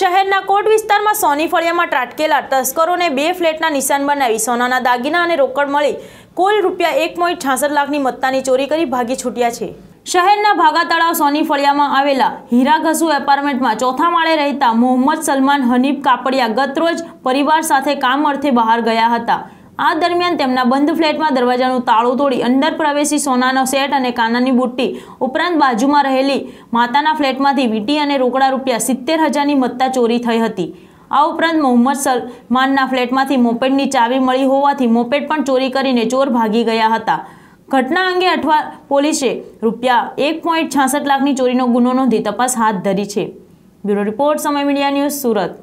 શહેરના કોટ વિસ્તારમાં સોની ફળિયામાં ત્રાટકેલા તસ્કરોને બે ફ્લેટના નિશાન બનાવી સોનાના દાગીના અને રોકડ મળી કુલ રૂપિયા એક પોઈન્ટ છાસઠ લાખની મત્તાની ચોરી કરી ભાગી છૂટ્યા છે શહેરના ભાગા તળાવ સોની ફળિયામાં આવેલા હીરા ઘસુ એપાર્ટમેન્ટમાં ચોથા માળે રહેતા મોહમ્મદ સલમાન હનીફ કાપડિયા ગતરોજ પરિવાર સાથે કામ અર્થે બહાર ગયા હતા આ દરમિયાન તેમના બંધ ફ્લેટમાં દરવાજાનું તાળું તોડી અંદર પ્રવેશી સોનાનો સેટ અને કાનાની બુટ્ટી ઉપરાંત બાજુમાં રહેલી માતાના ફ્લેટમાંથી વીટી અને રોકડા રૂપિયા સિત્તેર હજારની મત્તા ચોરી થઈ હતી આ ઉપરાંત મોહમ્મદ સલમાનના ફ્લેટમાંથી મોપેડની ચાવી મળી હોવાથી મોપેડ પણ ચોરી કરીને ચોર ભાગી ગયા હતા ઘટના અંગે અઠવા પોલીસે રૂપિયા એક પોઈન્ટ છાસઠ લાખની ચોરીનો ગુનો નોંધી તપાસ હાથ ધરી છે bureau report Samay media news Surat